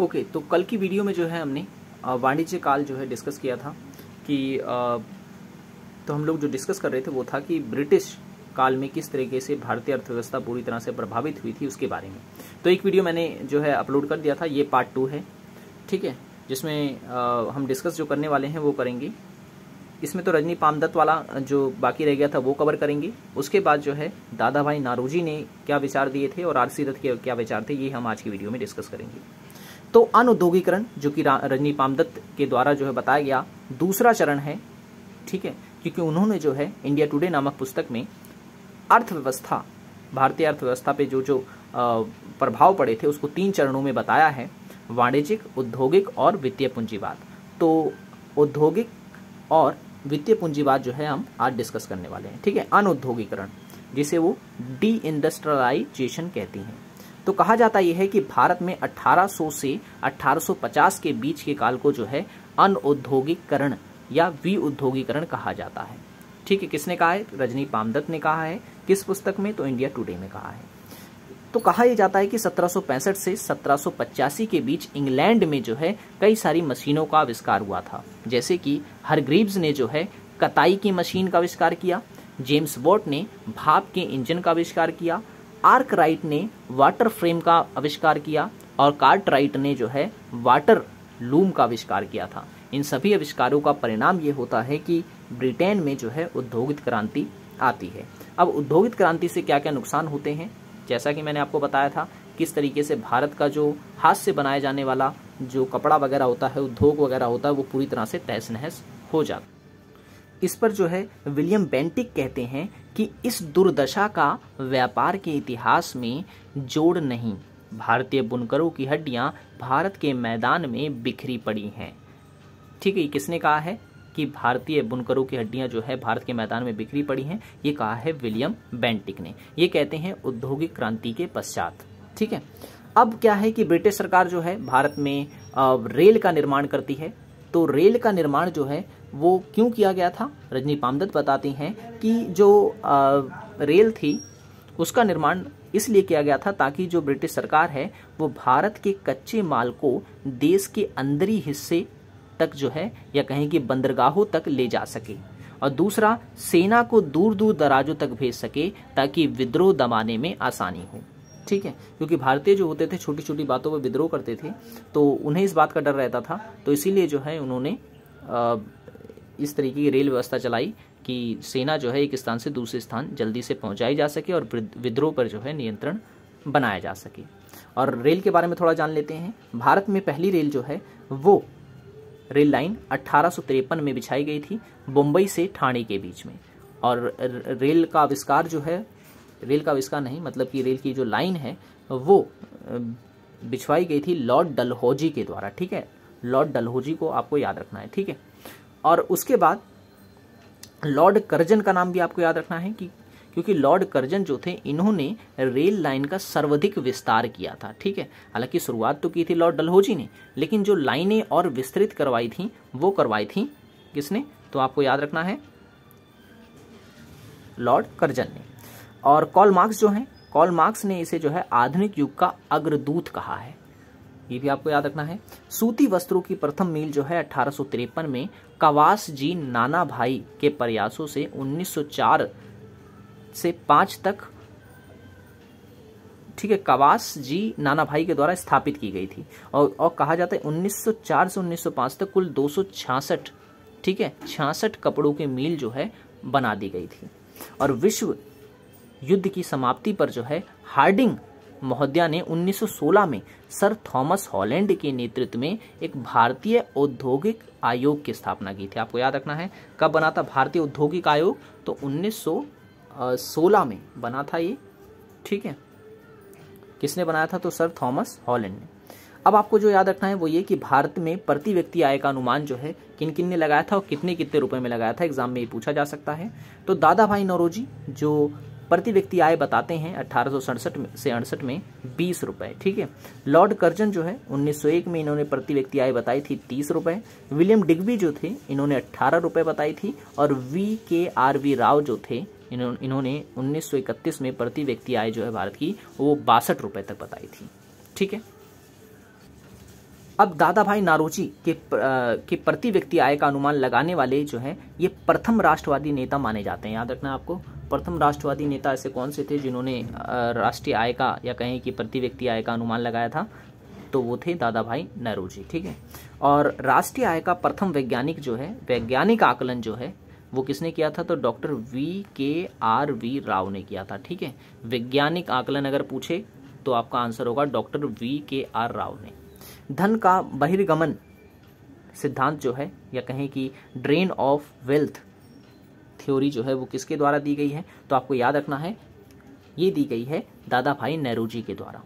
okay okay, तो कल की वीडियो में जो है हमने वाणिज्य काल जो है डिस्कस किया था कि तो हम लोग जो डिस्कस कर रहे थे वो था कि ब्रिटिश काल में किस तरीके से भारतीय अर्थव्यवस्था पूरी तरह से प्रभावित हुई थी उसके बारे में तो एक वीडियो मैंने जो है अपलोड कर दिया था ये पार्ट टू है ठीक है जिसमें हम डिस्कस जो करने वाले हैं वो करेंगे इसमें तो रजनी पामदत्त वाला जो बाकी रह गया था वो कवर करेंगे उसके बाद जो है दादा भाई नारोजी ने क्या विचार दिए थे और आरसी दत्त के क्या विचार थे ये हम आज की वीडियो में डिस्कस करेंगे तो अनुद्योगीकरण जो कि रजनी पामदत्त के द्वारा जो है बताया गया दूसरा चरण है ठीक है क्योंकि उन्होंने जो है इंडिया टुडे नामक पुस्तक में अर्थव्यवस्था भारतीय अर्थव्यवस्था पे जो जो प्रभाव पड़े थे उसको तीन चरणों में बताया है वाणिज्यिक औद्योगिक और वित्तीय पूंजीवाद तो औद्योगिक और वित्तीय पूंजीवाद जो है हम आज डिस्कस करने वाले हैं ठीक है अनौद्योगिकरण जिसे वो डी इंडस्ट्रलाइजेशन कहती हैं तो कहा जाता यह है कि भारत में 1800 से 1850 के बीच के काल को जो है औद्योगिकरण या विउद्योगीकरण कहा जाता है ठीक है किसने कहा है रजनी पामदत्त ने कहा है किस पुस्तक में तो इंडिया टुडे में कहा है तो कहा यह जाता है कि सत्रह से सत्रह के बीच इंग्लैंड में जो है कई सारी मशीनों का आविष्कार हुआ था जैसे कि हरग्रीव्स ने जो है कताई की मशीन का आविष्कार किया जेम्स वॉट ने भाप के इंजन का आविष्कार किया आर्क राइट ने वाटर फ्रेम का आविष्कार किया और कार्ट राइट ने जो है वाटर लूम का आविष्कार किया था इन सभी आविष्कारों का परिणाम ये होता है कि ब्रिटेन में जो है उद्योगित क्रांति आती है अब उद्योगित क्रांति से क्या क्या नुकसान होते हैं जैसा कि मैंने आपको बताया था किस तरीके से भारत का जो हाथ से बनाया जाने वाला जो कपड़ा वगैरह होता है उद्योग वगैरह होता है वो पूरी तरह से तहस नहस हो जाता है इस पर जो है विलियम बेंटिक कहते हैं कि इस दुर्दशा का व्यापार के इतिहास में जोड़ नहीं भारतीय बुनकरों की हड्डियां भारत के मैदान में बिखरी पड़ी हैं ठीक है किसने कहा है कि भारतीय बुनकरों की हड्डियां जो है भारत के मैदान में बिखरी पड़ी हैं ये कहा है विलियम बेंटिक ने ये कहते हैं औद्योगिक क्रांति के पश्चात ठीक है अब क्या है कि ब्रिटिश सरकार जो है भारत में रेल का निर्माण करती है तो रेल का निर्माण जो है वो क्यों किया गया था रजनी पामदत्त बताती हैं कि जो आ, रेल थी उसका निर्माण इसलिए किया गया था ताकि जो ब्रिटिश सरकार है वो भारत के कच्चे माल को देश के अंदरी हिस्से तक जो है या कहें कि बंदरगाहों तक ले जा सके और दूसरा सेना को दूर दूर दराजों तक भेज सके ताकि विद्रोह दबाने में आसानी हो ठीक है क्योंकि भारतीय जो होते थे छोटी छोटी बातों पर विद्रोह करते थे तो उन्हें इस बात का डर रहता था तो इसीलिए जो है उन्होंने इस तरीके की रेल व्यवस्था चलाई कि सेना जो है एक स्थान से दूसरे स्थान जल्दी से पहुंचाई जा सके और विद्रोह पर जो है नियंत्रण बनाया जा सके और रेल के बारे में थोड़ा जान लेते हैं भारत में पहली रेल जो है वो रेल लाइन अट्ठारह में बिछाई गई थी मुंबई से ठाणे के बीच में और रेल का आविष्कार जो है रेल का विस्का नहीं मतलब कि रेल की जो लाइन है वो बिछवाई गई थी लॉर्ड डलहौजी के द्वारा ठीक है लॉर्ड डलहौजी को आपको याद रखना है ठीक है और उसके बाद लॉर्ड कर्जन का नाम भी आपको याद रखना है कि क्योंकि लॉर्ड कर्जन जो थे इन्होंने रेल लाइन का सर्वाधिक विस्तार किया था ठीक है हालांकि शुरुआत तो की थी लॉर्ड डलहौजी ने लेकिन जो लाइनें और विस्तृत करवाई थी वो करवाई थी किसने तो आपको याद रखना है लॉर्ड कर्जन ने और कॉल मार्क्स जो हैं कॉल मार्क्स ने इसे जो है आधुनिक युग का अग्रदूत कहा है ये भी आपको याद रखना है सूती वस्त्रों की प्रथम मील जो है अठारह में कवास जी नाना भाई के प्रयासों से 1904 से 5 तक ठीक है कवास जी नाना भाई के द्वारा स्थापित की गई थी और और कहा जाता है 1904 से 1905 तक कुल दो ठीक है छियासठ कपड़ों की मील जो है बना दी गई थी और विश्व युद्ध की समाप्ति पर जो है हार्डिंग महोदया ने 1916 में सर थॉमस हॉलैंड के नेतृत्व में एक भारतीय औद्योगिक आयोग की स्थापना की थी आपको याद रखना है कब बना था भारतीय औद्योगिक आयोग तो 1916 में बना था ये ठीक है किसने बनाया था तो सर थॉमस हॉलैंड ने अब आपको जो याद रखना है वो ये कि भारत में प्रति व्यक्ति आय का अनुमान जो है किन किन ने लगाया था और कितने कितने रुपए में लगाया था एग्जाम में ये पूछा जा सकता है तो दादा भाई नौरोजी जो प्रति व्यक्ति आय बताते हैं अठारह से अड़सठ में बीस रुपए ठीक है लॉर्ड कर्जन जो है 1901 में इन्होंने प्रति व्यक्ति आय बताई थी तीस रुपए विलियम डिग्बी जो थे इन्होंने अट्ठारह रुपए बताई थी और we K R V Rao जो थे इन्होंने 1931 में प्रति व्यक्ति आय जो है भारत की वो बासठ रुपए तक बताई थी ठीक है अब दादा भाई नारोजी के के प्रति व्यक्ति आय का अनुमान लगाने वाले जो हैं ये प्रथम राष्ट्रवादी नेता माने जाते हैं याद रखना आपको प्रथम राष्ट्रवादी नेता ऐसे कौन से थे जिन्होंने राष्ट्रीय आय का या कहें कि प्रति व्यक्ति आय का अनुमान लगाया था तो वो थे दादा भाई नेहरू जी ठीक है और राष्ट्रीय आय का प्रथम वैज्ञानिक जो है वैज्ञानिक आकलन जो है वो किसने किया था तो doctor V K R V Rao ने किया था ठीक है वैज्ञानिक आकलन अगर पूछे तो आपका आंसर होगा doctor V K R Rao ने धन का बहिर्गमन सिद्धांत जो है या कहें कि ड्रेन ऑफ वेल्थ थ्योरी जो है वो किसके द्वारा दी गई है तो आपको याद रखना है ये दी गई है दादा भाई नेहरू जी के द्वारा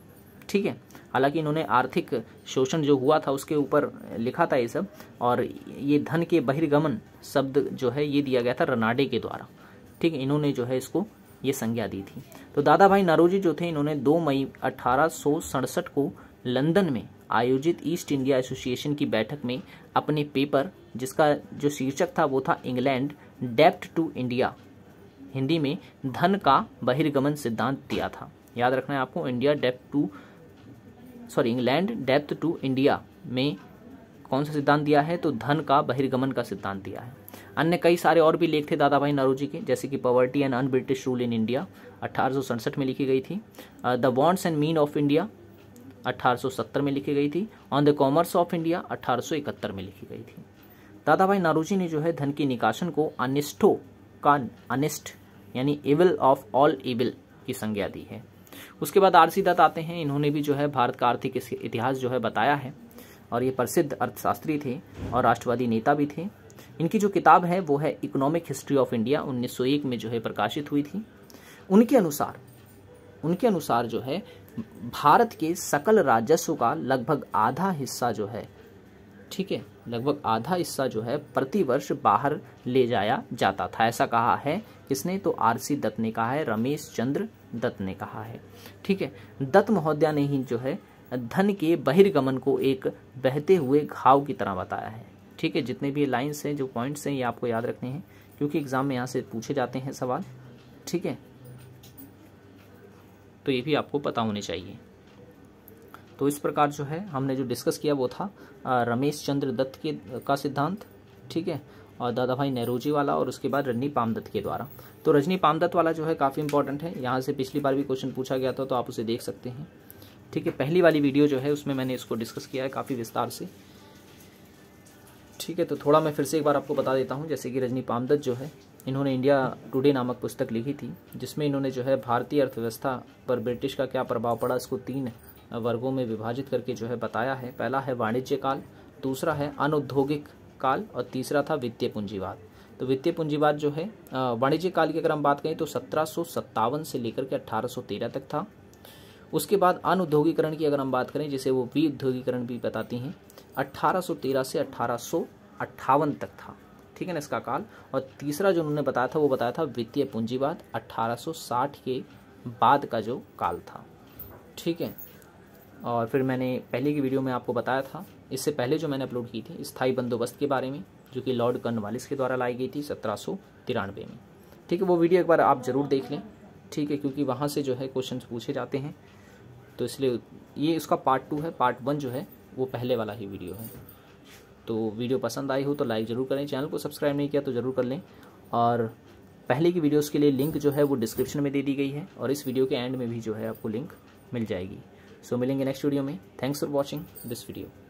ठीक है हालांकि इन्होंने आर्थिक शोषण जो हुआ था उसके ऊपर लिखा था ये सब और ये धन के बहिर्गमन शब्द जो है ये दिया गया था रनाडे के द्वारा ठीक है इन्होंने जो है इसको ये संज्ञा दी थी तो दादा भाई नारोजी जो थे इन्होंने 2 मई अठारह को लंदन में आयोजित ईस्ट इंडिया एसोसिएशन की बैठक में अपने पेपर जिसका जो शीर्षक था वो था इंग्लैंड डेप्ट टू इंडिया हिंदी में धन का बहिर्गमन सिद्धांत दिया था याद रखना है आपको इंडिया डेप्ट to sorry England depth to India में कौन सा सिद्धांत दिया है तो धन का बहिर्गमन का सिद्धांत दिया है अन्य कई सारे और भी लेख थे दादा भाई जी के जैसे कि poverty and un British rule in India अठारह में लिखी गई थी the wants and mean of India 1870 में लिखी गई थी on the commerce of India 1871 में लिखी गई थी दादा भाई नारूजी ने जो है धन की निकासन को अनिष्ठो का अनिष्ट यानी एविल ऑफ ऑल एविल की संज्ञा दी है उसके बाद आरसी दत्त आते हैं इन्होंने भी जो है भारत का आर्थिक इतिहास जो है बताया है और ये प्रसिद्ध अर्थशास्त्री थे और राष्ट्रवादी नेता भी थे इनकी जो किताब है वो है इकोनॉमिक हिस्ट्री ऑफ इंडिया 1901 में जो है प्रकाशित हुई थी उनके अनुसार उनके अनुसार जो है भारत के सकल राजस्व का लगभग आधा हिस्सा जो है ठीक है लगभग आधा हिस्सा जो है प्रतिवर्ष बाहर ले जाया जाता था ऐसा कहा है किसने तो आरसी दत्त ने कहा है रमेश चंद्र दत्त ने कहा है ठीक है दत्त महोदया ने ही जो है धन के बहिर्गमन को एक बहते हुए घाव की तरह बताया है ठीक है जितने भी लाइन्स हैं जो पॉइंट्स हैं ये आपको याद रखने हैं क्योंकि एग्ज़ाम में यहाँ से पूछे जाते हैं सवाल ठीक है तो ये भी आपको पता होने चाहिए तो इस प्रकार जो है हमने जो डिस्कस किया वो था रमेश चंद्र दत्त के का सिद्धांत ठीक है और दादा भाई नेहरूजी वाला और उसके बाद रजनी पामदत्त के द्वारा तो रजनी पामदत्त वाला जो है काफ़ी इंपॉर्टेंट है यहाँ से पिछली बार भी क्वेश्चन पूछा गया था तो आप उसे देख सकते हैं ठीक है पहली वाली वीडियो जो है उसमें मैंने इसको डिस्कस किया है काफ़ी विस्तार से ठीक है तो थोड़ा मैं फिर से एक बार आपको बता देता हूँ जैसे कि रजनी पामदत्त जो है इन्होंने इंडिया टुडे नामक पुस्तक लिखी थी जिसमें इन्होंने जो है भारतीय अर्थव्यवस्था पर ब्रिटिश का क्या प्रभाव पड़ा इसको तीन वर्गों में विभाजित करके जो है बताया है पहला है वाणिज्य काल दूसरा है अनौद्योगिक काल और तीसरा था वित्तीय पूंजीवाद तो वित्तीय पूंजीवाद जो है वाणिज्य काल की अगर हम बात करें तो सत्रह से लेकर के अट्ठारह तक था उसके बाद अनुद्योगीकरण की अगर हम बात करें जिसे वो वी औद्योगिकरण भी बताती हैं 1813 से अट्ठारह तक था ठीक है ना इसका काल और तीसरा जो उन्होंने बताया था वो बताया था वित्तीय पूंजीवाद 1860 के बाद का जो काल था ठीक है और फिर मैंने पहले की वीडियो में आपको बताया था इससे पहले जो मैंने अपलोड की थी स्थायी बंदोबस्त के बारे में जो कि लॉर्ड कर्नवालिस के द्वारा लाई गई थी सत्रह में ठीक है वो वीडियो एक बार आप ज़रूर देख लें ठीक है क्योंकि वहाँ से जो है क्वेश्चन पूछे जाते हैं तो इसलिए ये इसका पार्ट टू है पार्ट वन जो है वो पहले वाला ही वीडियो है तो वीडियो पसंद आई हो तो लाइक ज़रूर करें चैनल को सब्सक्राइब नहीं किया तो ज़रूर कर लें और पहले की वीडियोस के लिए लिंक जो है वो डिस्क्रिप्शन में दे दी गई है और इस वीडियो के एंड में भी जो है आपको लिंक मिल जाएगी सो so, मिलेंगे नेक्स्ट वीडियो में thanks for watching this video